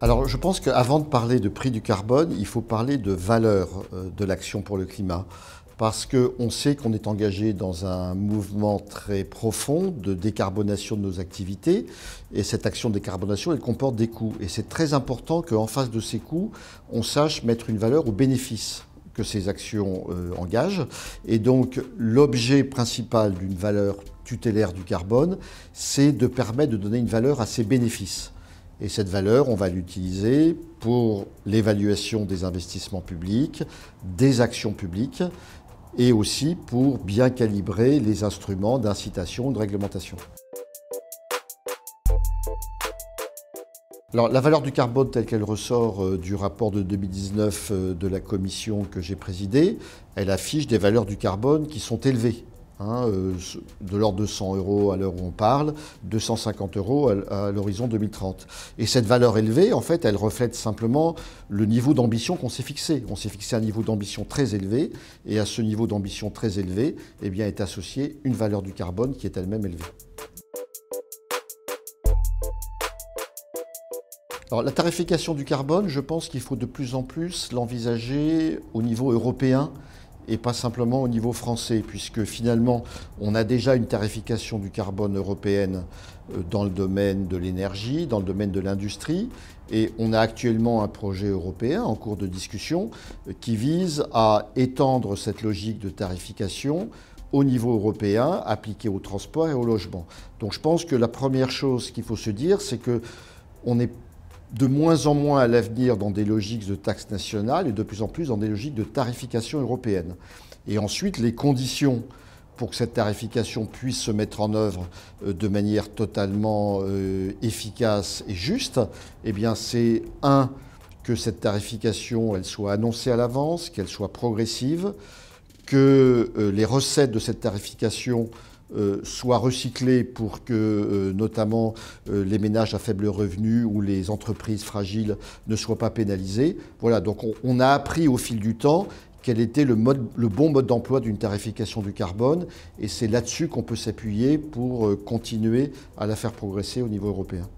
Alors je pense qu'avant de parler de prix du carbone, il faut parler de valeur euh, de l'action pour le climat. Parce qu'on sait qu'on est engagé dans un mouvement très profond de décarbonation de nos activités. Et cette action de décarbonation, elle comporte des coûts. Et c'est très important qu'en face de ces coûts, on sache mettre une valeur au bénéfice que ces actions euh, engagent. Et donc l'objet principal d'une valeur tutélaire du carbone, c'est de permettre de donner une valeur à ses bénéfices. Et cette valeur, on va l'utiliser pour l'évaluation des investissements publics, des actions publiques, et aussi pour bien calibrer les instruments d'incitation, ou de réglementation. la valeur du carbone telle qu'elle ressort euh, du rapport de 2019 euh, de la commission que j'ai présidée, elle affiche des valeurs du carbone qui sont élevées. Hein, euh, de l'ordre de 100 euros à l'heure où on parle, 250 euros à, à l'horizon 2030. Et cette valeur élevée, en fait, elle reflète simplement le niveau d'ambition qu'on s'est fixé. On s'est fixé un niveau d'ambition très élevé, et à ce niveau d'ambition très élevé, eh bien, est associée une valeur du carbone qui est elle-même élevée. la tarification du carbone, je pense qu'il faut de plus en plus l'envisager au niveau européen et pas simplement au niveau français, puisque finalement, on a déjà une tarification du carbone européenne euh, dans le domaine de l'énergie, dans le domaine de l'industrie, et on a actuellement un projet européen en cours de discussion euh, qui vise à étendre cette logique de tarification au niveau européen, appliquée au transport et au logement. Donc je pense que la première chose qu'il faut se dire, c'est que on n'est de moins en moins à l'avenir dans des logiques de taxes nationales et de plus en plus dans des logiques de tarification européenne. Et ensuite, les conditions pour que cette tarification puisse se mettre en œuvre euh, de manière totalement euh, efficace et juste, eh bien c'est un que cette tarification elle soit annoncée à l'avance, qu'elle soit progressive, que euh, les recettes de cette tarification euh, soit recyclé pour que euh, notamment euh, les ménages à faible revenu ou les entreprises fragiles ne soient pas pénalisés. Voilà, donc on, a appris au fil du temps quel était le bon mode d'emploi d'une tarification du carbone et c'est là-dessus qu'on peut s'appuyer pour continuer à la faire progresser au niveau européen.